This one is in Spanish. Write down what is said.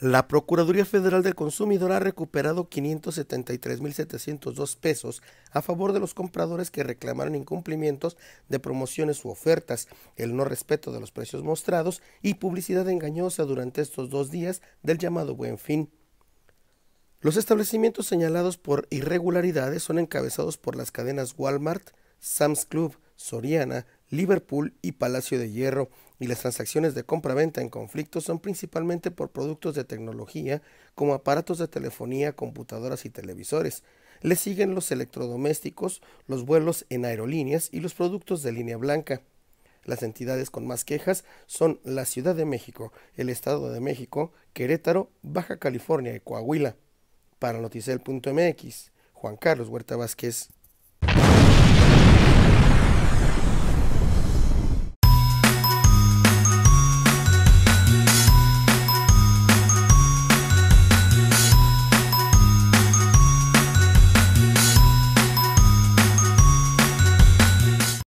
La Procuraduría Federal del Consumidor ha recuperado 573.702 pesos a favor de los compradores que reclamaron incumplimientos de promociones u ofertas, el no respeto de los precios mostrados y publicidad engañosa durante estos dos días del llamado Buen Fin. Los establecimientos señalados por irregularidades son encabezados por las cadenas Walmart, Sam's Club, Soriana, Liverpool y Palacio de Hierro, y las transacciones de compra-venta en conflicto son principalmente por productos de tecnología como aparatos de telefonía, computadoras y televisores. Le siguen los electrodomésticos, los vuelos en aerolíneas y los productos de línea blanca. Las entidades con más quejas son la Ciudad de México, el Estado de México, Querétaro, Baja California y Coahuila. Para noticel.mx, Juan Carlos Huerta Vázquez.